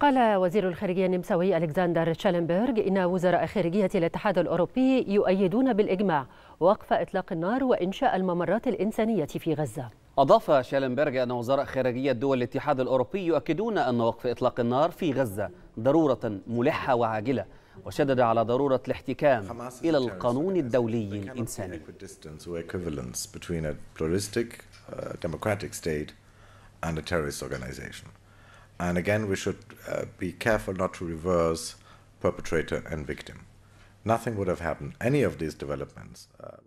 قال وزير الخارجية النمساوي ألكسندر تشالنبرغ إن وزراء خارجية الاتحاد الأوروبي يؤيدون بالإجماع وقف إطلاق النار وإنشاء الممرات الإنسانية في غزة أضاف شالنبرغ أن وزراء خارجية دول الاتحاد الأوروبي يؤكدون أن وقف إطلاق النار في غزة ضرورة ملحة وعاجلة وشدد على ضرورة الاحتكام إلى القانون الدولي الإنساني And again, we should uh, be careful not to reverse perpetrator and victim. Nothing would have happened, any of these developments. Uh